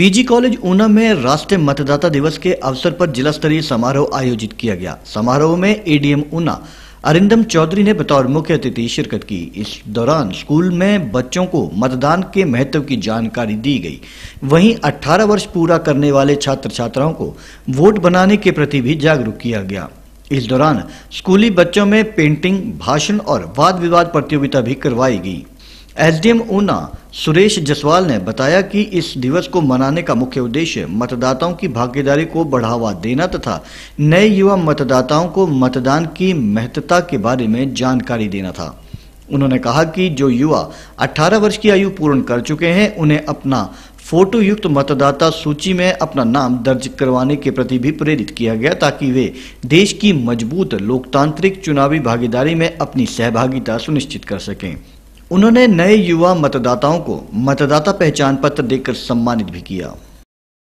PG college Una में राष्ट्रीय मतदाता दिवस के अवसर पर जिला स्तरीय समारोह आयोजित किया गया समारोह में एडीएम ऊना अरिंदम चौधरी ने बतौर मुख्य अतिथि शिरकत की इस दौरान स्कूल में बच्चों को मतदान के महत्व की जानकारी दी गई वहीं 18 वर्ष पूरा करने वाले छात्र छात्राओं को वोट बनाने के प्रति भी जागरूक किया गया इस दौरान स्कूली बच्चों में पेंटिंग भाषण और वाद विवाद प्रतियोगिता भी करवाई गई एसडीएम ऊना सुरेश जसवाल ने बताया कि इस दिवस को मनाने का मुख्य उद्देश्य मतदाताओं की भागीदारी को बढ़ावा देना तथा नए युवा मतदाताओं को मतदान की महत्ता के बारे में जानकारी देना था उन्होंने कहा कि जो युवा 18 वर्ष की आयु पूर्ण कर चुके हैं उन्हें अपना फोटो युक्त मतदाता सूची में अपना नाम दर्ज करवाने के प्रति भी प्रेरित किया गया ताकि वे देश की मजबूत लोकतांत्रिक चुनावी भागीदारी में अपनी सहभागिता सुनिश्चित कर सकें उन्होंने नए युवा मतदाताओं को मतदाता पहचान पत्र देकर सम्मानित भी किया